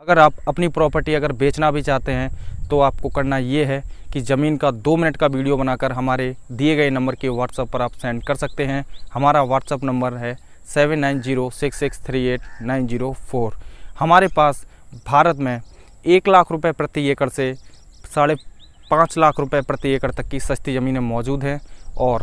अगर आप अपनी प्रॉपर्टी अगर बेचना भी चाहते हैं तो आपको करना ये है कि ज़मीन का दो मिनट का वीडियो बनाकर हमारे दिए गए नंबर के व्हाट्सएप पर आप सेंड कर सकते हैं हमारा व्हाट्सएप नंबर है seven nine zero six six three eight nine zero four हमारे पास भारत में एक लाख रुपए प्रति एकड़ से साढ़े पाँच लाख रुपए प्रति एकड़ तक की सस्ती ज़मीनें मौजूद हैं और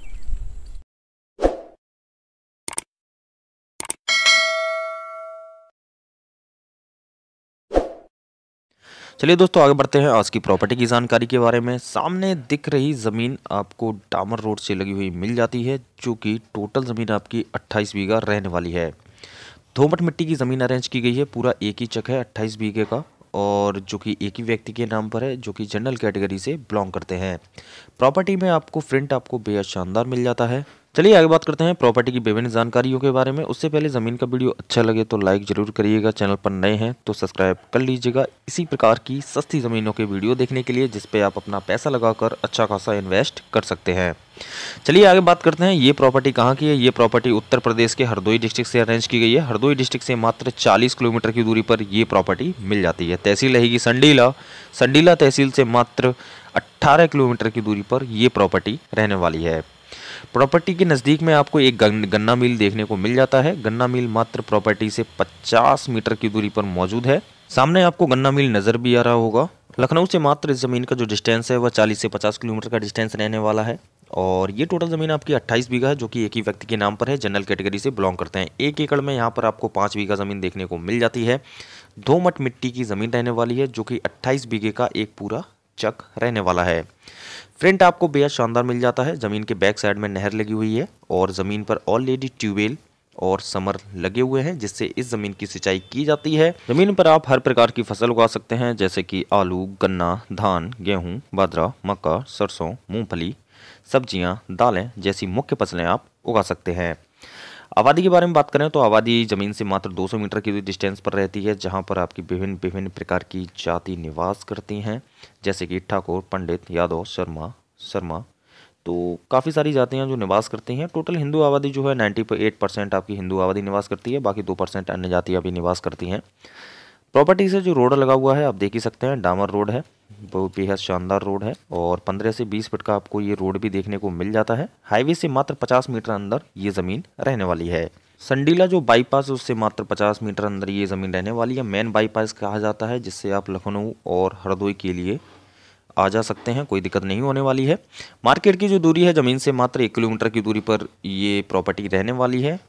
चलिए दोस्तों आगे बढ़ते हैं आज की प्रॉपर्टी की जानकारी के बारे में सामने दिख रही ज़मीन आपको डामर रोड से लगी हुई मिल जाती है जो कि टोटल ज़मीन आपकी अट्ठाईस बीघा रहने वाली है धोमट मिट्टी की ज़मीन अरेंज की गई है पूरा एक ही चक है अट्ठाईस बीघे का और जो कि एक ही व्यक्ति के नाम पर है जो कि जनरल कैटेगरी से बिलोंग करते हैं प्रॉपर्टी में आपको फ्रंट आपको बेहद शानदार मिल जाता है चलिए आगे बात करते हैं प्रॉपर्टी की विभिन्न जानकारियों के बारे में उससे पहले ज़मीन का वीडियो अच्छा लगे तो लाइक ज़रूर करिएगा चैनल पर नए हैं तो सब्सक्राइब कर लीजिएगा इसी प्रकार की सस्ती ज़मीनों के वीडियो देखने के लिए जिसपे आप अपना पैसा लगाकर अच्छा खासा इन्वेस्ट कर सकते हैं चलिए आगे बात करते हैं ये प्रॉपर्टी कहाँ की है ये प्रॉपर्टी उत्तर प्रदेश के हरदोई डिस्ट्रिक्ट से अरेंज की गई है हरदोई डिस्ट्रिक्ट से मात्र 40 किलोमीटर की दूरी पर ये प्रॉपर्टी मिल जाती है तहसील रहेगी संडीला संडीला तहसील से मात्र 18 किलोमीटर की दूरी पर ये प्रॉपर्टी रहने वाली है प्रॉपर्टी के नज़दीक में आपको एक गन्ना मिल देखने को मिल जाता है गन्ना मिल मात्र प्रॉपर्टी से 50 मीटर की दूरी पर मौजूद है सामने आपको गन्ना मिल नज़र भी आ रहा होगा लखनऊ से मात्र इस ज़मीन का जो डिस्टेंस है वह 40 से 50 किलोमीटर का डिस्टेंस रहने वाला है और ये टोटल ज़मीन आपकी 28 बीघा है जो कि एक ही व्यक्ति के नाम पर है जनरल कैटेगरी से बिलोंग करते हैं एक एकड़ में यहाँ पर आपको पाँच बीघा ज़मीन देखने को मिल जाती है दो मट मिट्टी की ज़मीन रहने वाली है जो कि अट्ठाईस बीघे का एक पूरा चक रहने वाला है फ्रंट आपको बेहद शानदार मिल जाता है ज़मीन के बैक साइड में नहर लगी हुई है और ज़मीन पर ऑलरेडी ट्यूबवेल और समर लगे हुए हैं जिससे इस ज़मीन की सिंचाई की जाती है ज़मीन पर आप हर प्रकार की फसल उगा सकते हैं जैसे कि आलू गन्ना धान गेहूं, बाजरा मक्का सरसों मूंगफली सब्जियां, दालें जैसी मुख्य फसलें आप उगा सकते हैं आबादी के बारे में बात करें तो आबादी ज़मीन से मात्र 200 मीटर की डिस्टेंस पर रहती है जहां पर आपकी विभिन्न विभिन्न प्रकार की जाति निवास करती हैं जैसे कि ठाकुर पंडित यादव शर्मा शर्मा तो काफ़ी सारी जातियाँ जो निवास करती हैं टोटल हिंदू आबादी जो है नाइन्टी एट परसेंट आपकी हिंदू आबादी निवास करती है बाकी दो परसेंट अन्य जातियाँ भी निवास करती हैं प्रॉपर्टी से जो रोड लगा हुआ है आप देख ही सकते हैं डामर रोड है बेहद शानदार रोड है और 15 से 20 फीट का आपको ये रोड भी देखने को मिल जाता है हाईवे से मात्र 50 मीटर अंदर ये ज़मीन रहने वाली है संडीला जो बाईपास है उससे मात्र 50 मीटर अंदर ये ज़मीन रहने वाली है मेन बाईपास कहा जाता है जिससे आप लखनऊ और हरदोई के लिए आ जा सकते हैं कोई दिक्कत नहीं होने वाली है मार्केट की जो दूरी है ज़मीन से मात्र एक किलोमीटर की दूरी पर ये प्रॉपर्टी रहने वाली है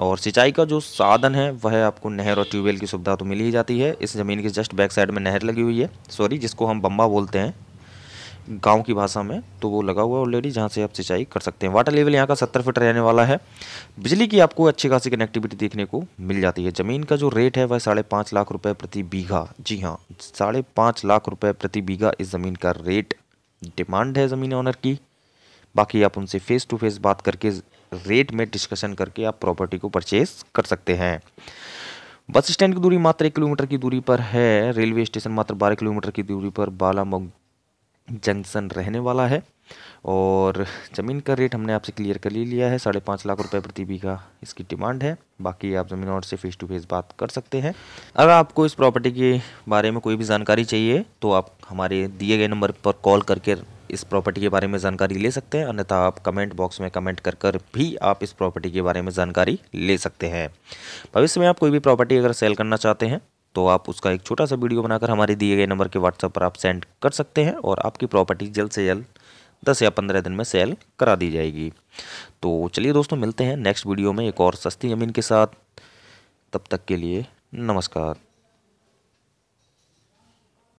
और सिंचाई का जो साधन है वह आपको नहर और ट्यूबवेल की सुविधा तो मिल ही जाती है इस ज़मीन के जस्ट बैक साइड में नहर लगी हुई है सॉरी जिसको हम बम्बा बोलते हैं गांव की भाषा में तो वो लगा हुआ है ऑलरेडी जहाँ से आप सिंचाई कर सकते हैं वाटर लेवल यहाँ का सत्तर फीट रहने वाला है बिजली की आपको अच्छी खासी कनेक्टिविटी देखने को मिल जाती है ज़मीन का जो रेट है वह साढ़े पाँच लाख रुपये प्रति बीघा जी हाँ साढ़े पाँच लाख रुपये प्रति बीघा इस ज़मीन का रेट डिमांड है ज़मीन ऑनर की बाकी आप उनसे फ़ेस टू फेस बात करके रेट में डिस्कशन करके आप प्रॉपर्टी को परचेज कर सकते हैं बस स्टैंड की दूरी मात्र एक किलोमीटर की दूरी पर है रेलवे स्टेशन मात्र बारह किलोमीटर की दूरी पर बालामऊ जंक्शन रहने वाला है और ज़मीन का रेट हमने आपसे क्लियर कर ले लिया है साढ़े पाँच लाख रुपए प्रति बीघा इसकी डिमांड है बाकी आप ज़मीन और से फेस टू फेस बात कर सकते हैं अगर आपको इस प्रॉपर्टी के बारे में कोई भी जानकारी चाहिए तो आप हमारे दिए गए नंबर पर कॉल करके इस प्रॉपर्टी के बारे में जानकारी ले सकते हैं अन्यथा आप कमेंट बॉक्स में कमेंट कर कर भी आप इस प्रॉपर्टी के बारे में जानकारी ले सकते हैं भविष्य में आप कोई भी प्रॉपर्टी अगर सेल करना चाहते हैं तो आप उसका एक छोटा सा वीडियो बनाकर हमारे दिए गए नंबर के व्हाट्सएप पर आप सेंड कर सकते हैं और आपकी प्रॉपर्टी जल्द से जल्द दस या पंद्रह दिन में सेल करा दी जाएगी तो चलिए दोस्तों मिलते हैं नेक्स्ट वीडियो में एक और सस्ती ज़मीन के साथ तब तक के लिए नमस्कार